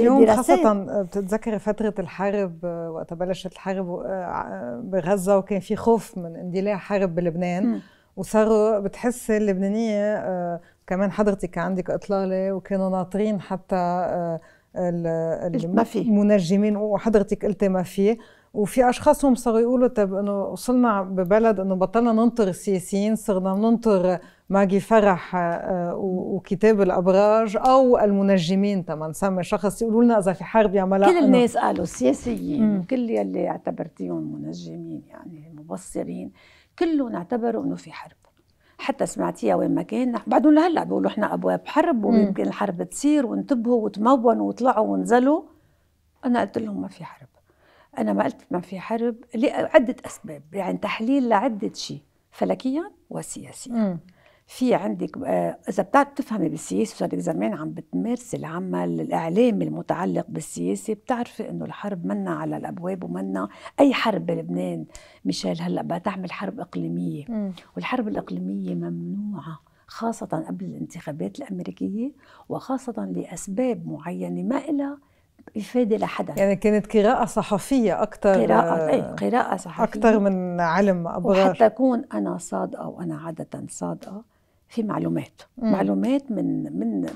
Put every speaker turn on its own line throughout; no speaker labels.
اليوم خاصة آه، بتتذكري فترة الحرب آه، وقت بلشت الحرب آه، بغزة وكان في خوف من اندلاع حرب بلبنان وصاروا بتحس اللبنانية كمان حضرتك كان عندك إطلالة وكانوا ناطرين حتى المنجمين وحضرتك قلتي ما فيه وفي اشخاص هم صاروا يقولوا طب انه وصلنا ببلد انه بطلنا ننطر السياسيين صرنا ننطر ماجي فرح آه، وكتاب الابراج او المنجمين تما نسمي شخص
يقولوا لنا اذا في حرب يعملها كل الناس قالوا السياسيين وكل يلي اعتبرتيهم منجمين يعني مبصرين كلهم اعتبروا انه في حرب حتى سمعتيها وين ما كان بعدون لهلا بيقولوا احنا ابواب حرب ويمكن الحرب تصير وانتبهوا وتمونوا وطلعوا ونزلوا انا قلت لهم ما في حرب انا ما قلت ما في حرب لعده اسباب يعني تحليل لعده شيء فلكيا وسياسيا في عندك آه، اذا بتعرف تفهمي بالسياسه صار لك زمان عم بتمارسي العمل الاعلامي المتعلق بالسياسه بتعرفي انه الحرب منا على الابواب ومنا اي حرب بلبنان ميشيل هلا بدها تعمل حرب اقليميه م. والحرب الاقليميه ممنوعه خاصة قبل الانتخابات الأمريكية وخاصة لأسباب معينة ما لها إفادة لحدا يعني كانت قراءة صحفية أكثر قراءة آه، أي قراءة صحفية أكثر من علم أبرار وحتى أكون أنا صادقة وأنا عادة صادقة في معلومات مم. معلومات من من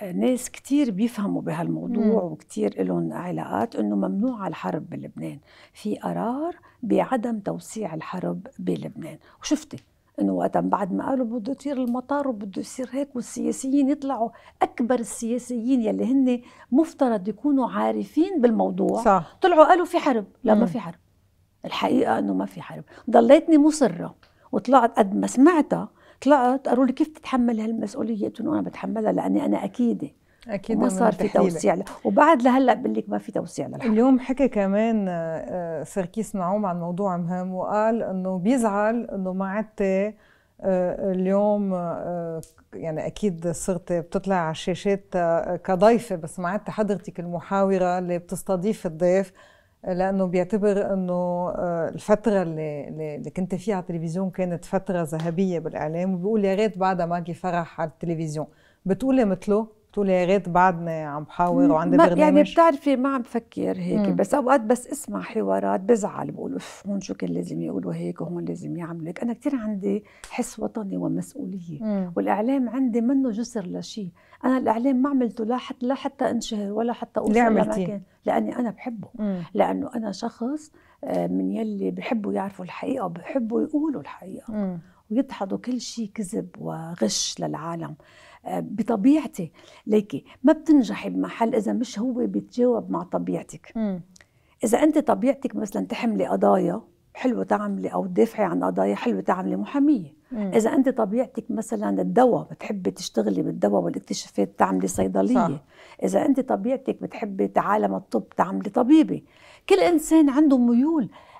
آه، ناس كثير بيفهموا بهالموضوع وكثير لهم علاقات انه ممنوع الحرب بلبنان في قرار بعدم توسيع الحرب بلبنان وشفتي انه وقتا بعد ما قالوا بده يطير المطار وبده يصير هيك والسياسيين يطلعوا اكبر السياسيين يلي هن مفترض يكونوا عارفين بالموضوع صح. طلعوا قالوا في حرب لا مم. ما في حرب الحقيقه انه ما في حرب ضليتني مصره وطلعت قد ما سمعتها طلعت قالوا لي كيف تتحمل هالمسؤوليه قلت لهم انا بتحملها لاني انا اكيده اكيد ما صار في توسيع ل... وبعد لهلا بقول لك ما في توسيع للحق
اليوم حكى كمان آه، سركيس نعوم عن موضوع مهم وقال انه بيزعل انه ما عدت آه، اليوم آه، يعني اكيد صرت بتطلع على الشاشات كضيفه بس ما عدت حضرتك المحاوره اللي بتستضيف الضيف لانه بيعتبر انه آه، الفتره اللي اللي كنت فيها على التلفزيون كانت فتره ذهبيه بالاعلام وبيقول يا ريت بعدها ما فرح على التلفزيون بتقولي مثله تقولي يا غيت بعدني عم بحاور وعندي برنامج يعني
بتعرفي ما عم بفكر هيك مم. بس اوقات بس اسمع حوارات بزعل بقول اف هون شو كان لازم يقولوا هيك وهون لازم يعملوا هيك انا كثير عندي حس وطني ومسؤوليه مم. والاعلام عندي منه جسر لشيء انا الاعلام ما عملته لا حتى لا حتى انشهر ولا حتى اوصل لعملتي لاني انا بحبه مم. لانه انا شخص آه، من يلي بحبوا يعرفوا الحقيقه وبحبوا يقولوا الحقيقه مم. ويدحضوا كل شيء كذب وغش للعالم آه، بطبيعتي ليكي ما بتنجحي بمحل اذا مش هو بيتجاوب مع طبيعتك م. اذا انت طبيعتك مثلا تحملي قضايا حلوه تعملي او تدافعي عن قضايا حلوه تعملي محاميه مم. اذا انت طبيعتك مثلا الدواء بتحبي تشتغلي بالدواء والاكتشافات تعملي صيدليه صح. اذا انت طبيعتك بتحبي تعالم الطب تعملي طبيبه كل انسان عنده ميول